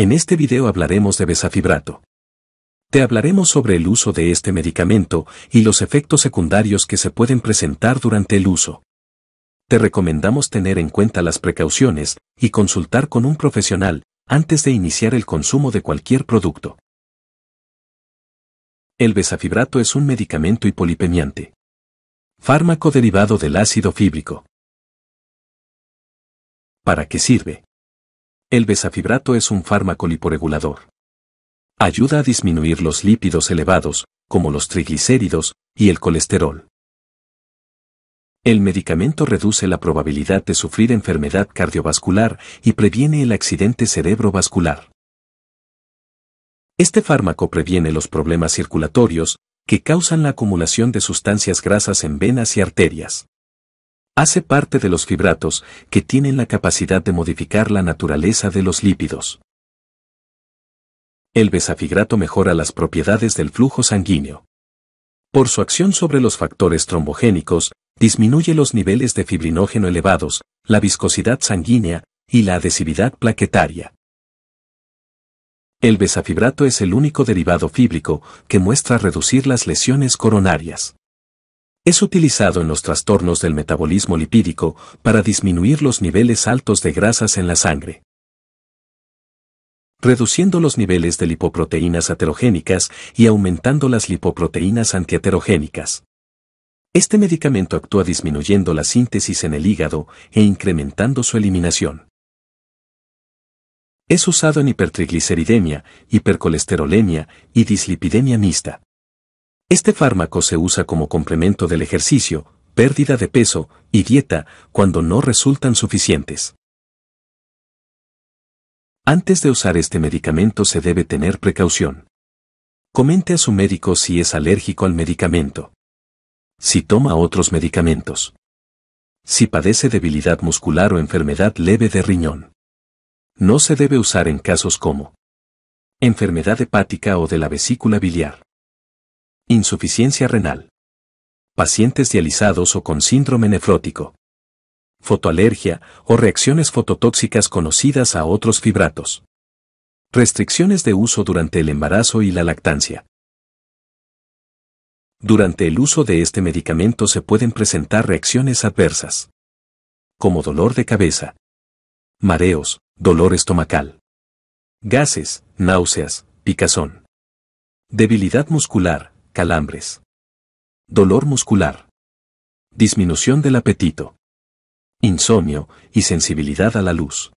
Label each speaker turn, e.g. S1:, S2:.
S1: En este video hablaremos de besafibrato. Te hablaremos sobre el uso de este medicamento y los efectos secundarios que se pueden presentar durante el uso. Te recomendamos tener en cuenta las precauciones y consultar con un profesional antes de iniciar el consumo de cualquier producto. El besafibrato es un medicamento hipolipemiante. Fármaco derivado del ácido fíbrico. ¿Para qué sirve? El besafibrato es un fármaco liporegulador. Ayuda a disminuir los lípidos elevados, como los triglicéridos y el colesterol. El medicamento reduce la probabilidad de sufrir enfermedad cardiovascular y previene el accidente cerebrovascular. Este fármaco previene los problemas circulatorios, que causan la acumulación de sustancias grasas en venas y arterias. Hace parte de los fibratos, que tienen la capacidad de modificar la naturaleza de los lípidos. El besafibrato mejora las propiedades del flujo sanguíneo. Por su acción sobre los factores trombogénicos, disminuye los niveles de fibrinógeno elevados, la viscosidad sanguínea y la adhesividad plaquetaria. El besafibrato es el único derivado fíbrico que muestra reducir las lesiones coronarias. Es utilizado en los trastornos del metabolismo lipídico para disminuir los niveles altos de grasas en la sangre. Reduciendo los niveles de lipoproteínas aterogénicas y aumentando las lipoproteínas antiaterogénicas. Este medicamento actúa disminuyendo la síntesis en el hígado e incrementando su eliminación. Es usado en hipertrigliceridemia, hipercolesterolemia y dislipidemia mixta. Este fármaco se usa como complemento del ejercicio, pérdida de peso y dieta cuando no resultan suficientes. Antes de usar este medicamento se debe tener precaución. Comente a su médico si es alérgico al medicamento. Si toma otros medicamentos. Si padece debilidad muscular o enfermedad leve de riñón. No se debe usar en casos como enfermedad hepática o de la vesícula biliar. Insuficiencia renal. Pacientes dializados o con síndrome nefrótico. Fotoalergia o reacciones fototóxicas conocidas a otros fibratos. Restricciones de uso durante el embarazo y la lactancia. Durante el uso de este medicamento se pueden presentar reacciones adversas, como dolor de cabeza, mareos, dolor estomacal, gases, náuseas, picazón, debilidad muscular, alambres. Dolor muscular. Disminución del apetito. Insomnio y sensibilidad a la luz.